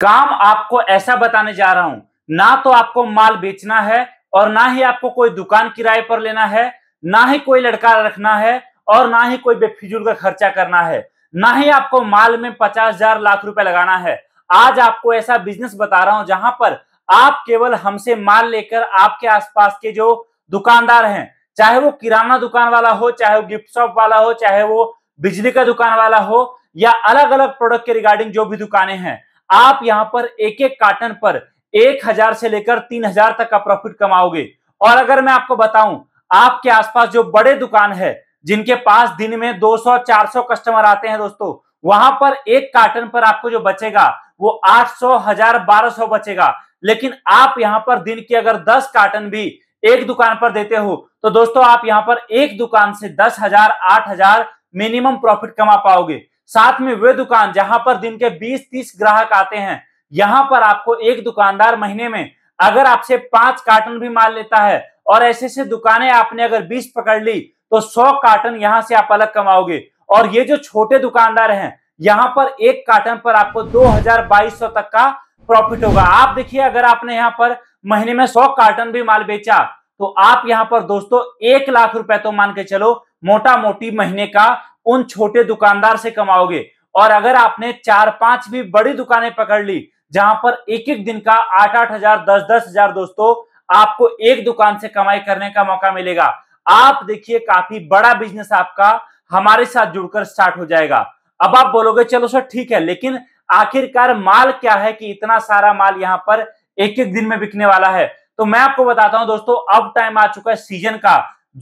काम आपको ऐसा बताने जा रहा हूं ना तो आपको माल बेचना है और ना ही आपको कोई दुकान किराए पर लेना है ना ही कोई लड़का रखना है और ना ही कोई बेफिजूल का खर्चा करना है ना ही आपको माल में पचास हजार लाख रुपए लगाना है आज आपको ऐसा बिजनेस बता रहा हूं जहां पर आप केवल हमसे माल लेकर आपके आसपास के जो दुकानदार हैं चाहे वो किराना दुकान वाला हो चाहे वो गिफ्ट शॉप वाला हो चाहे वो बिजली का दुकान वाला हो या अलग अलग प्रोडक्ट के रिगार्डिंग जो भी दुकानें हैं आप यहां पर एक एक कार्टन पर एक हजार से लेकर तीन हजार तक का प्रॉफिट कमाओगे और अगर मैं आपको बताऊं आपके आसपास जो बड़े दुकान है जिनके पास दिन में 200-400 कस्टमर आते हैं दोस्तों वहां पर एक कार्टन पर आपको जो बचेगा वो आठ सौ हजार सौ बचेगा लेकिन आप यहां पर दिन की अगर 10 कार्टन भी एक दुकान पर देते हो तो दोस्तों आप यहां पर एक दुकान से दस हजार आठ हजार मिनिमम प्रॉफिट कमा पाओगे साथ में वे दुकान जहां पर दिन के 20-30 ग्राहक आते हैं यहां पर आपको एक दुकानदार महीने में अगर आपसे पांच कार्टन भी माल लेता है और ऐसे ऐसे दुकानें आपने अगर बीस पकड़ ली तो सौ कार्टन यहां से आप अलग कमाओगे और ये जो छोटे दुकानदार हैं यहां पर एक कार्टन पर आपको दो हजार बाईस सौ तक का प्रॉफिट होगा आप देखिए अगर आपने यहां पर महीने में सौ कार्टन भी माल बेचा तो आप यहां पर दोस्तों एक लाख रुपए तो मान के चलो मोटा मोटी महीने का उन छोटे दुकानदार से कमाओगे और अगर आपने चार पांच भी बड़ी दुकानें पकड़ ली जहां पर एक एक दिन का आठ आठ हजार दस दस हजार दोस्तों आपको एक दुकान से कमाई करने का मौका मिलेगा आप देखिए काफी बड़ा बिजनेस आपका हमारे साथ जुड़कर स्टार्ट हो जाएगा अब आप बोलोगे चलो सर ठीक है लेकिन आखिरकार माल क्या है कि इतना सारा माल यहाँ पर एक एक दिन में बिकने वाला है तो मैं आपको बताता हूं दोस्तों अब टाइम आ चुका है सीजन का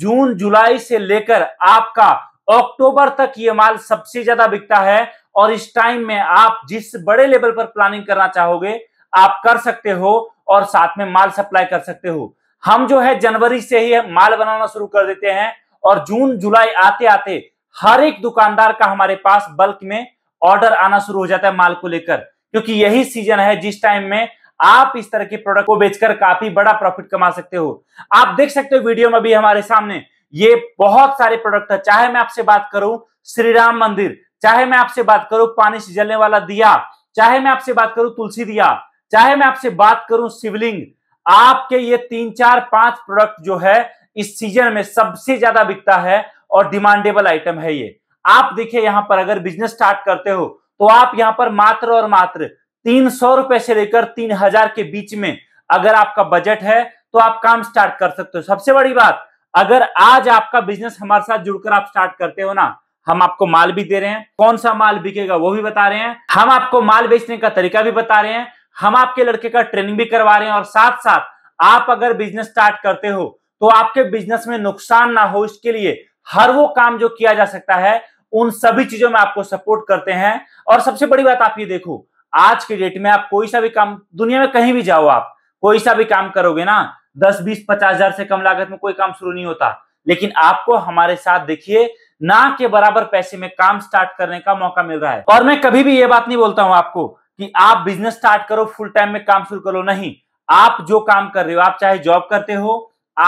जून जुलाई से लेकर आपका अक्टूबर तक ये माल सबसे ज्यादा बिकता है और इस टाइम में आप जिस बड़े लेवल पर प्लानिंग करना चाहोगे आप कर सकते हो और साथ में माल सप्लाई कर सकते हो हम जो है जनवरी से ही माल बनाना शुरू कर देते हैं और जून जुलाई आते आते हर एक दुकानदार का हमारे पास बल्क में ऑर्डर आना शुरू हो जाता है माल को लेकर क्योंकि यही सीजन है जिस टाइम में आप इस तरह के प्रोडक्ट को बेचकर काफी बड़ा प्रॉफिट कमा सकते हो आप देख सकते हो वीडियो में भी हमारे सामने ये बहुत सारे प्रोडक्ट है चाहे मैं आपसे बात करूं श्री राम मंदिर चाहे मैं आपसे बात करूं पानी से जलने वाला दिया चाहे मैं आपसे बात करूं तुलसी दिया चाहे मैं आपसे बात करूं शिवलिंग आपके ये तीन चार पांच प्रोडक्ट जो है इस सीजन में सबसे ज्यादा बिकता है और डिमांडेबल आइटम है ये आप देखिए यहां पर अगर बिजनेस स्टार्ट करते हो तो आप यहां पर मात्र और मात्र तीन सौ रुपए से लेकर तीन हजार के बीच में अगर आपका बजट है तो आप काम स्टार्ट कर सकते हो सबसे बड़ी बात अगर आज आपका बिजनेस हमारे साथ जुड़कर आप स्टार्ट करते हो ना हम आपको माल भी दे रहे हैं कौन सा माल बिकेगा वो भी बता रहे हैं हम आपको माल बेचने का तरीका भी बता रहे हैं हम आपके लड़के का ट्रेनिंग भी करवा रहे हैं और साथ साथ आप अगर बिजनेस स्टार्ट करते हो तो आपके बिजनेस में नुकसान ना हो इसके लिए हर वो काम जो किया जा सकता है उन सभी चीजों में आपको सपोर्ट करते हैं और सबसे बड़ी बात आप ये देखो आज के डेट में आप कोई सा भी काम दुनिया में कहीं भी जाओ आप कोई सा भी काम करोगे ना दस बीस पचास हजार से कम लागत में कोई काम शुरू नहीं होता लेकिन आपको हमारे साथ देखिए ना के बराबर पैसे में काम स्टार्ट करने का मौका मिल रहा है और मैं कभी भी ये बात नहीं बोलता हूं आपको कि आप बिजनेस स्टार्ट करो फुल टाइम में काम शुरू करो नहीं आप जो काम कर रहे हो आप चाहे जॉब करते हो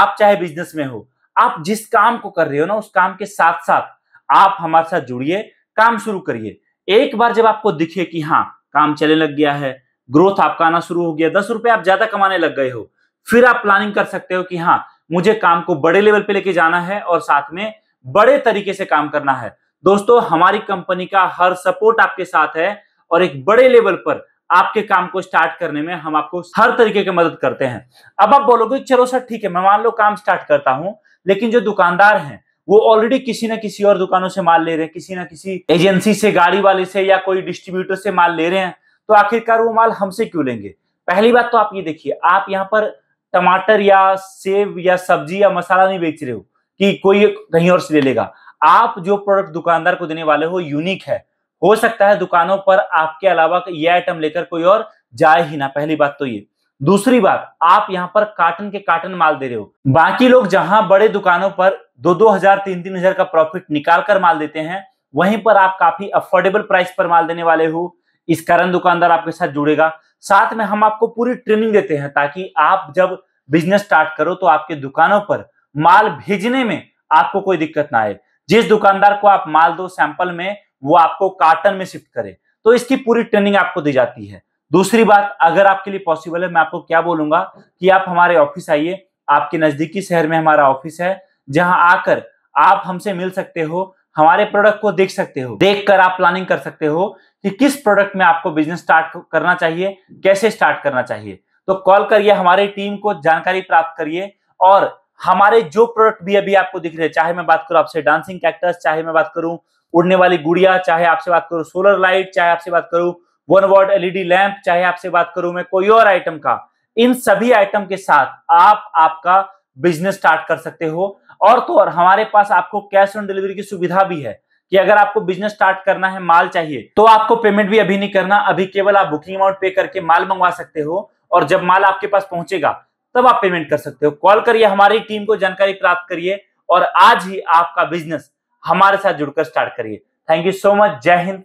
आप चाहे बिजनेस में हो आप जिस काम को कर रहे हो ना उस काम के साथ साथ आप हमारे साथ जुड़िए काम शुरू करिए एक बार जब आपको दिखे कि हाँ काम चलने लग गया है ग्रोथ आपका आना शुरू हो गया दस रुपए आप ज्यादा कमाने लग गए हो फिर आप प्लानिंग कर सकते हो कि हाँ मुझे काम को बड़े लेवल पे लेके जाना है और साथ में बड़े तरीके से काम करना है दोस्तों हमारी कंपनी का हर सपोर्ट आपके साथ है और एक बड़े लेवल पर आपके काम को स्टार्ट करने में हम आपको हर तरीके की मदद करते हैं अब आप बोलोगे चलो सर ठीक है मैं मान लो काम स्टार्ट करता हूं लेकिन जो दुकानदार हैं वो ऑलरेडी किसी ना किसी और दुकानों से माल ले रहे हैं किसी ना किसी एजेंसी से गाड़ी वाले से या कोई डिस्ट्रीब्यूटर से माल ले रहे हैं तो आखिरकार वो माल हमसे क्यों लेंगे पहली बात तो आप ये देखिए आप यहाँ पर टमाटर या सेब या सब्जी या मसाला नहीं बेच रहे हो कि कोई कहीं और से ले लेगा आप जो प्रोडक्ट दुकानदार को देने वाले हो यूनिक है हो सकता है दुकानों पर आपके अलावा ये आइटम लेकर कोई और जाए ही ना पहली बात तो ये दूसरी बात आप यहाँ पर कार्टन के कार्टन माल दे रहे हो बाकी लोग जहां बड़े दुकानों पर दो दो हजार तीन तीन हजार का प्रॉफिट निकाल कर माल देते हैं वहीं पर आप काफी अफोर्डेबल प्राइस पर माल देने वाले हो इस कारण दुकानदार आपके साथ जुड़ेगा साथ में हम आपको पूरी ट्रेनिंग देते हैं ताकि आप जब बिजनेस स्टार्ट करो तो आपके दुकानों पर माल भेजने में आपको कोई दिक्कत ना आए जिस दुकानदार को आप माल दो सैंपल में वो आपको कार्टन में शिफ्ट करे तो इसकी पूरी ट्रेनिंग आपको दी जाती है दूसरी बात अगर आपके लिए पॉसिबल है मैं आपको क्या बोलूंगा कि आप हमारे ऑफिस आइए आपके नजदीकी शहर में हमारा ऑफिस है जहां आकर आप हमसे मिल सकते हो हमारे प्रोडक्ट को देख सकते हो देखकर आप प्लानिंग कर सकते हो कि किस प्रोडक्ट में आपको बिजनेस स्टार्ट करना चाहिए कैसे स्टार्ट करना चाहिए तो कॉल करिए हमारी टीम को जानकारी प्राप्त करिए और हमारे जो प्रोडक्ट भी अभी आपको दिख रहे हैं चाहे मैं बात करूं आपसे डांसिंग कैक्टस चाहे मैं बात करूं उड़ने वाली गुड़िया चाहे आपसे बात करूं सोलर लाइट चाहे आपसे बात करूं वन वॉट एलईडी लैंप चाहे आपसे बात करूं मैं कोई और आइटम का इन सभी आइटम के साथ आप आपका बिजनेस स्टार्ट कर सकते हो और तो और हमारे पास आपको कैश ऑन डिलीवरी की सुविधा भी है कि अगर आपको बिजनेस स्टार्ट करना है माल चाहिए तो आपको पेमेंट भी अभी नहीं करना अभी केवल आप बुकिंग अमाउंट पे करके माल मंगवा सकते हो और जब माल आपके पास पहुंचेगा तब आप पेमेंट कर सकते हो कॉल करिए हमारी टीम को जानकारी प्राप्त करिए और आज ही आपका बिजनेस हमारे साथ जुड़कर स्टार्ट करिए थैंक यू सो मच जय हिंद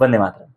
वंदे मातरम